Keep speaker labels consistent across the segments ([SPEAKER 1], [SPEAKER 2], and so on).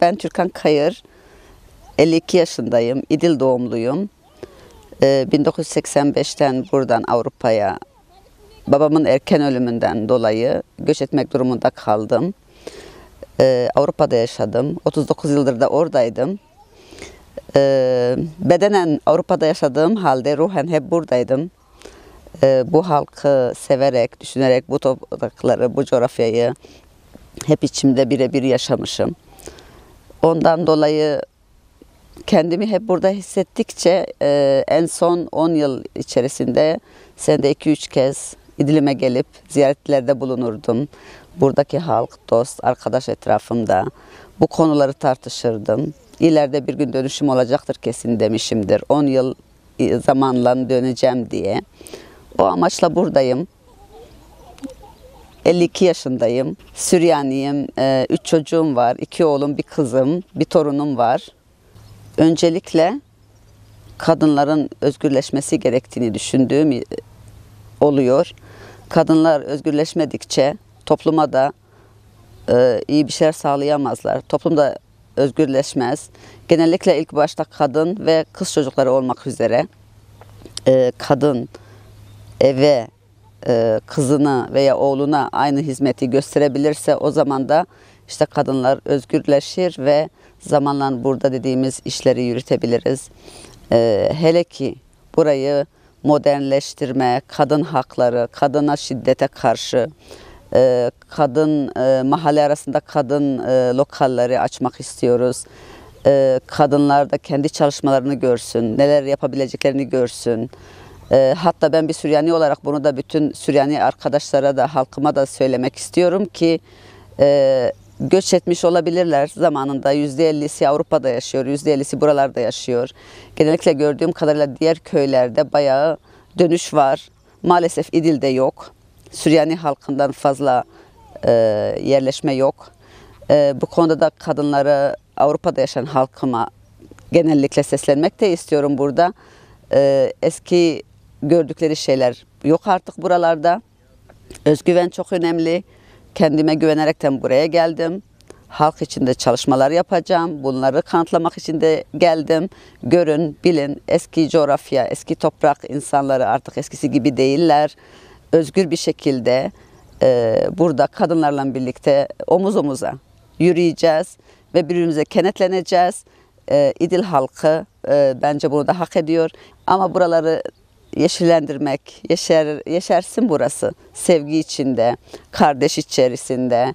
[SPEAKER 1] Ben Türkan Kayır, 52 yaşındayım, İdil doğumluyum. 1985'ten ee, buradan Avrupa'ya babamın erken ölümünden dolayı göç etmek durumunda kaldım. Ee, Avrupa'da yaşadım. 39 yıldır da oradaydım. Ee, bedenen Avrupa'da yaşadığım halde ruhen hep buradaydım. Bu halkı severek, düşünerek bu toprakları, bu coğrafyayı hep içimde birebir yaşamışım. Ondan dolayı kendimi hep burada hissettikçe e, en son 10 yıl içerisinde sende 2-3 kez İdlim'e gelip ziyaretlerde bulunurdum. Buradaki halk, dost, arkadaş etrafımda bu konuları tartışırdım. İleride bir gün dönüşüm olacaktır kesin demişimdir. 10 yıl e, zamanla döneceğim diye. O amaçla buradayım. 52 yaşındayım. Süryaniyim. 3 e, çocuğum var. 2 oğlum, bir kızım, bir torunum var. Öncelikle kadınların özgürleşmesi gerektiğini düşündüğüm e, oluyor. Kadınlar özgürleşmedikçe topluma da e, iyi bir şeyler sağlayamazlar. Toplumda özgürleşmez. Genellikle ilk başta kadın ve kız çocukları olmak üzere kadın eve, e, kızına veya oğluna aynı hizmeti gösterebilirse o zaman da işte kadınlar özgürleşir ve zamanla burada dediğimiz işleri yürütebiliriz. E, hele ki burayı modernleştirme, kadın hakları, kadına şiddete karşı, e, kadın mahalle arasında kadın lokalları açmak istiyoruz. Kadınlar da kendi çalışmalarını görsün, neler yapabileceklerini görsün. E, hatta ben bir Süryani olarak bunu da bütün Süryani arkadaşlara da halkıma da söylemek istiyorum ki e, göç etmiş olabilirler zamanında. %50'si Avrupa'da yaşıyor, %50'si buralarda yaşıyor. Genellikle gördüğüm kadarıyla diğer köylerde bayağı dönüş var. Maalesef İdil'de yok. Süryani halkından fazla e, yerleşme yok. E, bu konuda da kadınları Avrupa'da yaşayan halkıma genellikle seslenmek de istiyorum burada. E, eski gördükleri şeyler yok artık buralarda. Özgüven çok önemli. Kendime güvenerekten buraya geldim. Halk içinde çalışmalar yapacağım. Bunları kanıtlamak için de geldim. Görün, bilin eski coğrafya, eski toprak insanları artık eskisi gibi değiller. Özgür bir şekilde e, burada kadınlarla birlikte omuz omuza yürüyeceğiz ve birbirimize kenetleneceğiz. E, İdil halkı e, bence bunu da hak ediyor. Ama buraları yeşillendirmek, yeşer, yeşersin burası. Sevgi içinde, kardeş içerisinde.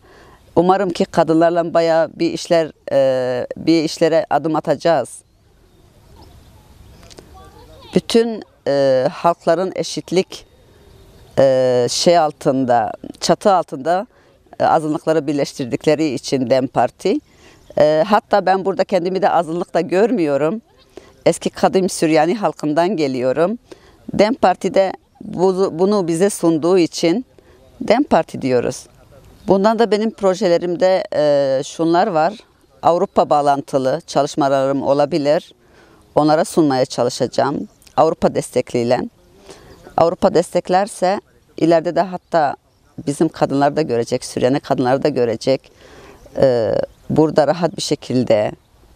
[SPEAKER 1] Umarım ki kadınlarla bayağı bir işler, e, bir işlere adım atacağız. Bütün e, halkların eşitlik e, şey altında, çatı altında e, azınlıkları birleştirdikleri için DEM Parti. E, hatta ben burada kendimi de azınlıkta görmüyorum. Eski kadim Süryani halkından geliyorum. DEM Parti'de bunu bize sunduğu için DEM Parti diyoruz. Bundan da benim projelerimde e, şunlar var. Avrupa bağlantılı çalışmalarım olabilir. Onlara sunmaya çalışacağım. Avrupa destekliyle. Avrupa desteklerse ileride de hatta bizim kadınlar da görecek, Süryani kadınlar da görecek. E, burada rahat bir şekilde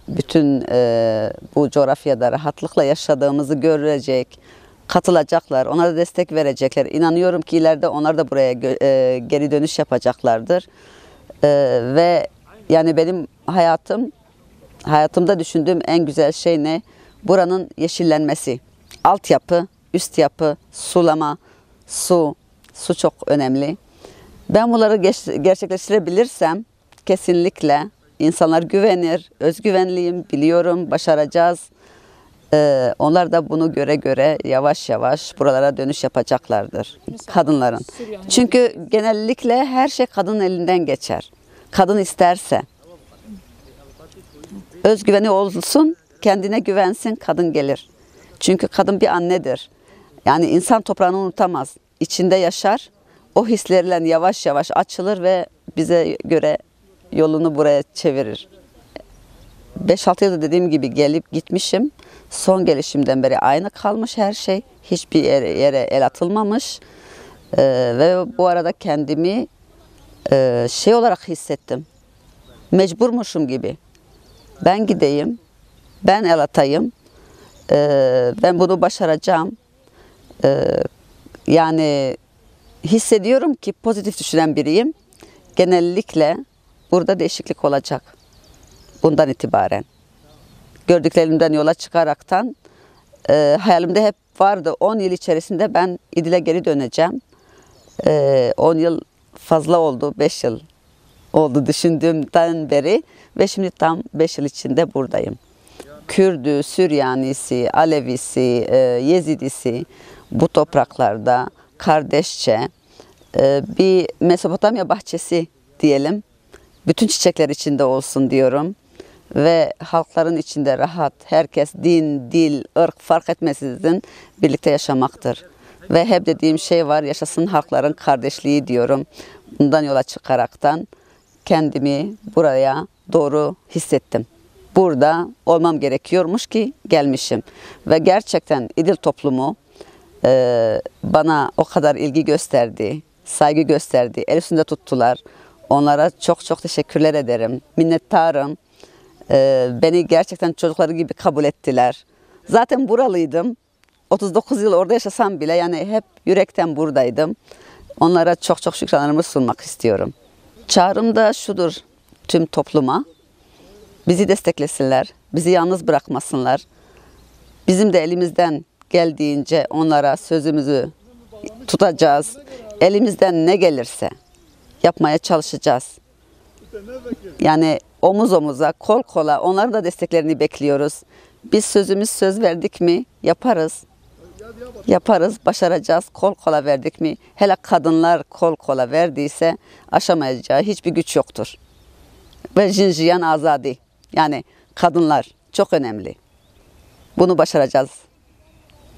[SPEAKER 1] bütün e, bu coğrafyada rahatlıkla yaşadığımızı görecek katılacaklar, ona da destek verecekler. İnanıyorum ki ileride onlar da buraya e, geri dönüş yapacaklardır. E, ve yani benim hayatım, hayatımda düşündüğüm en güzel şey ne? Buranın yeşillenmesi. Altyapı, üst yapı, sulama, su. Su çok önemli. Ben bunları gerçekleştirebilirsem kesinlikle insanlar güvenir. Özgüvenliyim, biliyorum, başaracağız. Ee, onlar da bunu göre göre yavaş yavaş buralara dönüş yapacaklardır kadınların. Çünkü genellikle her şey kadın elinden geçer. Kadın isterse. Özgüveni olsun, kendine güvensin, kadın gelir. Çünkü kadın bir annedir. Yani insan toprağını unutamaz. İçinde yaşar. O hislerle yavaş yavaş açılır ve bize göre yolunu buraya çevirir. 5-6 yılda dediğim gibi gelip gitmişim. Son gelişimden beri aynı kalmış her şey. Hiçbir yere, yere el atılmamış. Ee, ve bu arada kendimi e, şey olarak hissettim. Mecburmuşum gibi. Ben gideyim, ben el atayım, ee, ben bunu başaracağım. Ee, yani hissediyorum ki pozitif düşünen biriyim. Genellikle burada değişiklik olacak bundan itibaren. Gördüklerimden yola çıkaraktan e, hayalimde hep vardı. 10 yıl içerisinde ben İdil'e geri döneceğim. 10 e, yıl fazla oldu, 5 yıl oldu düşündüğümden beri ve şimdi tam 5 yıl içinde buradayım. Kürdü, Süryanisi, Alevisi, e, Yezidisi bu topraklarda kardeşçe e, bir Mesopotamya bahçesi diyelim. Bütün çiçekler içinde olsun diyorum ve halkların içinde rahat, herkes din, dil, ırk fark etmeksizin birlikte yaşamaktır. Ve hep dediğim şey var, yaşasın halkların kardeşliği diyorum. Bundan yola çıkaraktan kendimi buraya doğru hissettim. Burada olmam gerekiyormuş ki gelmişim. Ve gerçekten İdil toplumu e, bana o kadar ilgi gösterdi, saygı gösterdi, el üstünde tuttular. Onlara çok çok teşekkürler ederim, minnettarım. Ee, beni gerçekten çocukları gibi kabul ettiler. Zaten buralıydım. 39 yıl orada yaşasam bile yani hep yürekten buradaydım. Onlara çok çok şükranlarımı sunmak istiyorum. Çağrım da şudur tüm topluma. Bizi desteklesinler, bizi yalnız bırakmasınlar. Bizim de elimizden geldiğince onlara sözümüzü tutacağız. Elimizden ne gelirse yapmaya çalışacağız. Yani omuz omuza, kol kola onların da desteklerini bekliyoruz. Biz sözümüz söz verdik mi yaparız. Yaparız, başaracağız. Kol kola verdik mi? Hele kadınlar kol kola verdiyse aşamayacağı hiçbir güç yoktur. Ve Jinjiyan azadi. Yani kadınlar çok önemli. Bunu başaracağız.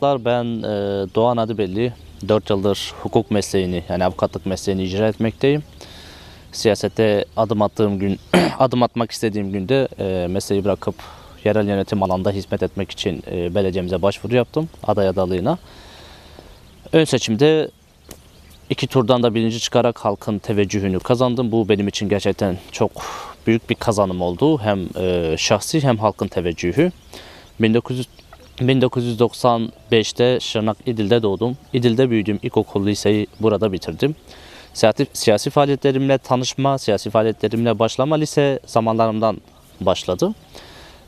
[SPEAKER 2] Ben e, Doğan Adibelli. 4 yıldır hukuk mesleğini yani avukatlık mesleğini icra etmekteyim siyasete adım attığım gün, adım atmak istediğim günde e, mesleği bırakıp yerel yönetim alanda hizmet etmek için e, belediyemize başvuru yaptım aday adaylığına. Ön seçimde iki turdan da birinci çıkarak halkın teveccühünü kazandım. Bu benim için gerçekten çok büyük bir kazanım oldu. Hem e, şahsi hem halkın teveccühü. 1900 1995'te Şırnak İdil'de doğdum. İdil'de büyüdüm. İlkokul liseyi burada bitirdim. Siyasi, siyasi faaliyetlerimle tanışma, siyasi faaliyetlerimle başlama lise zamanlarımdan başladı.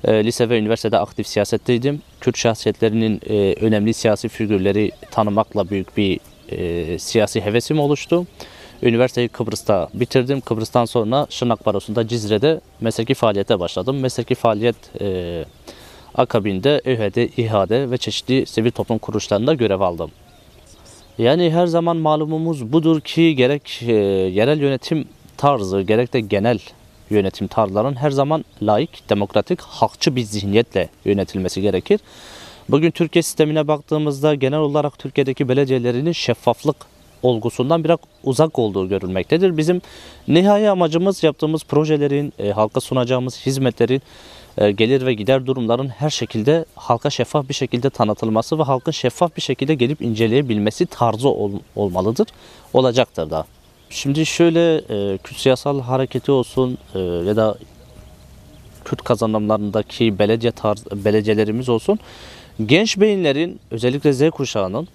[SPEAKER 2] E, lise ve üniversitede aktif siyasetteydim. Kürt şahsiyetlerinin e, önemli siyasi figürleri tanımakla büyük bir e, siyasi hevesim oluştu. Üniversiteyi Kıbrıs'ta bitirdim. Kıbrıs'tan sonra Şırnak Barosu'nda Cizre'de mesleki faaliyete başladım. Mesleki faaliyet e, akabinde ÖHD, İHAD ve çeşitli sivil toplum kuruluşlarında görev aldım. Yani her zaman malumumuz budur ki gerek e, yerel yönetim tarzı gerek de genel yönetim tarzlarının her zaman laik, demokratik, hakçı bir zihniyetle yönetilmesi gerekir. Bugün Türkiye sistemine baktığımızda genel olarak Türkiye'deki belediyelerinin şeffaflık olgusundan biraz uzak olduğu görülmektedir. Bizim nihai amacımız yaptığımız projelerin, e, halka sunacağımız hizmetlerin e, gelir ve gider durumların her şekilde halka şeffaf bir şekilde tanıtılması ve halkın şeffaf bir şekilde gelip inceleyebilmesi tarzı ol, olmalıdır, olacaktır da. Şimdi şöyle e, Kürt siyasal hareketi olsun e, ya da Kürt kazanımlarındaki belediye tarz, belediyelerimiz olsun. Genç beyinlerin özellikle Z kuşağının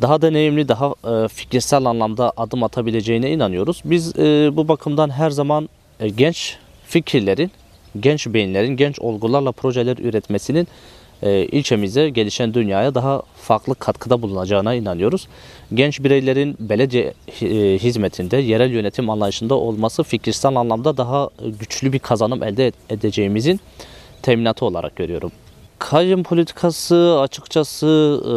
[SPEAKER 2] daha deneyimli, daha e, fikirsel anlamda adım atabileceğine inanıyoruz. Biz e, bu bakımdan her zaman e, genç fikirlerin genç beyinlerin genç olgularla projeler üretmesinin e, ilçemize, gelişen dünyaya daha farklı katkıda bulunacağına inanıyoruz. Genç bireylerin belediye e, hizmetinde, yerel yönetim anlayışında olması fikirsel anlamda daha güçlü bir kazanım elde edeceğimizin teminatı olarak görüyorum. Kayın politikası açıkçası e,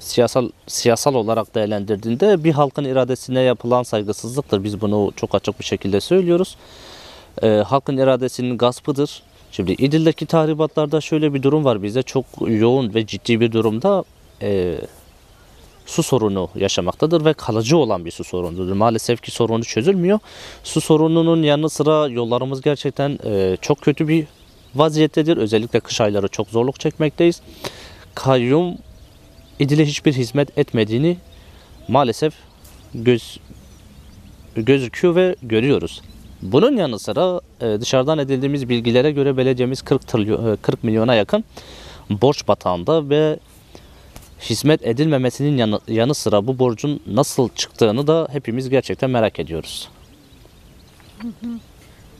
[SPEAKER 2] siyasal siyasal olarak değerlendirdiğinde bir halkın iradesine yapılan saygısızlıktır. Biz bunu çok açık bir şekilde söylüyoruz e, halkın iradesinin gaspıdır. Şimdi İdil'deki tahribatlarda şöyle bir durum var bizde çok yoğun ve ciddi bir durumda e, su sorunu yaşamaktadır ve kalıcı olan bir su sorunudur. Maalesef ki sorunu çözülmüyor. Su sorununun yanı sıra yollarımız gerçekten e, çok kötü bir vaziyettedir. Özellikle kış ayları çok zorluk çekmekteyiz. Kayyum İdil'e hiçbir hizmet etmediğini maalesef göz gözüküyor ve görüyoruz. Bunun yanı sıra e, dışarıdan edildiğimiz bilgilere göre belediyemiz 40, trilyon, 40 e, milyona yakın borç batağında ve hizmet edilmemesinin yanı, yanı sıra bu borcun nasıl çıktığını da hepimiz gerçekten merak ediyoruz.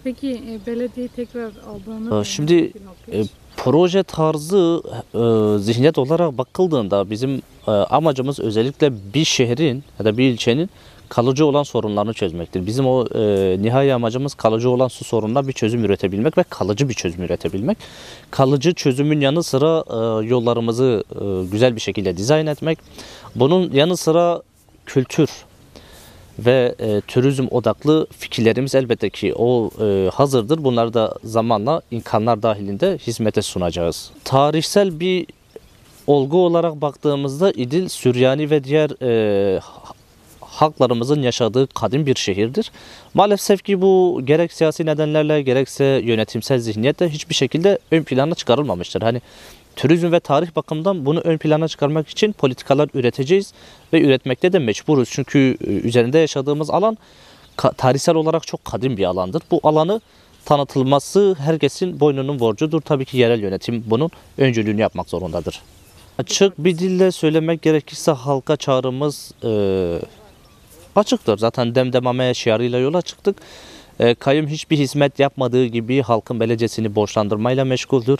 [SPEAKER 2] Peki e, belediye tekrar aldığını... Şimdi proje tarzı zihniyet olarak bakıldığında bizim amacımız özellikle bir şehrin ya da bir ilçenin kalıcı olan sorunlarını çözmektir. Bizim o e, nihai amacımız kalıcı olan su sorununa bir çözüm üretebilmek ve kalıcı bir çözüm üretebilmek. Kalıcı çözümün yanı sıra e, yollarımızı e, güzel bir şekilde dizayn etmek. Bunun yanı sıra kültür ve e, turizm odaklı fikirlerimiz elbette ki o e, hazırdır. Bunları da zamanla imkanlar dahilinde hizmete sunacağız. Tarihsel bir olgu olarak baktığımızda İdil, Süryani ve diğer e, halklarımızın yaşadığı kadim bir şehirdir. Maalesef ki bu gerek siyasi nedenlerle gerekse yönetimsel zihniyetle hiçbir şekilde ön plana çıkarılmamıştır. Hani turizm ve tarih bakımından bunu ön plana çıkarmak için politikalar üreteceğiz ve üretmekte de mecburuz. Çünkü e, üzerinde yaşadığımız alan tarihsel olarak çok kadim bir alandır. Bu alanı tanıtılması herkesin boynunun borcudur. Tabii ki yerel yönetim bunun öncülüğünü yapmak zorundadır. Açık bir dille söylemek gerekirse halka çağrımız e, açıktır. Zaten Demdemame şiarıyla yola çıktık. E, kayyum hiçbir hizmet yapmadığı gibi halkın belecesini borçlandırmayla meşguldür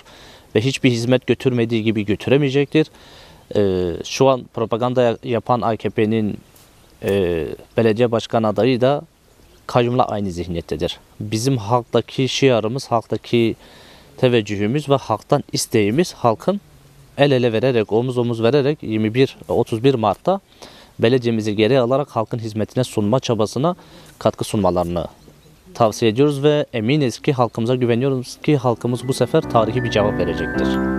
[SPEAKER 2] ve hiçbir hizmet götürmediği gibi götüremeyecektir. E, şu an propaganda yapan AKP'nin e, belediye başkan adayı da kayyumla aynı zihniyettedir. Bizim halktaki şiarımız, halktaki teveccühümüz ve halktan isteğimiz halkın el ele vererek, omuz omuz vererek 21-31 Mart'ta belediyemizi geri alarak halkın hizmetine sunma çabasına katkı sunmalarını tavsiye ediyoruz ve eminiz ki halkımıza güveniyoruz ki halkımız bu sefer tarihi bir cevap verecektir.